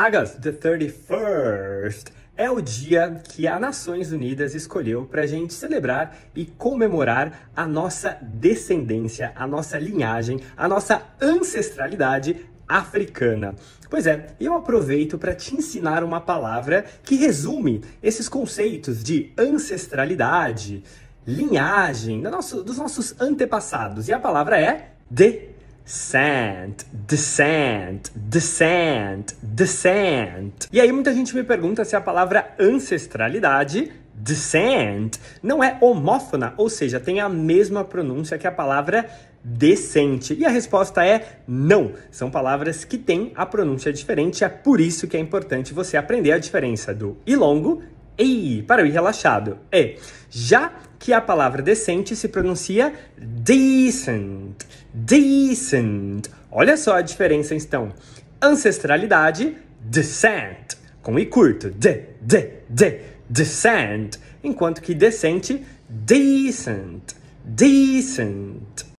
August the 31st é o dia que a Nações Unidas escolheu para a gente celebrar e comemorar a nossa descendência, a nossa linhagem, a nossa ancestralidade africana. Pois é, eu aproveito para te ensinar uma palavra que resume esses conceitos de ancestralidade, linhagem, do nosso, dos nossos antepassados. E a palavra é de Sand, descent, descent, descent. E aí muita gente me pergunta se a palavra ancestralidade descent não é homófona, ou seja, tem a mesma pronúncia que a palavra decente. E a resposta é não. São palavras que têm a pronúncia diferente, é por isso que é importante você aprender a diferença do ilongo e para o ir relaxado. É. Já que a palavra decente se pronuncia decent. Decent. Olha só a diferença, então. Ancestralidade, descent. Com i curto. De, de, de. Descent. Enquanto que decente, decent. Decent.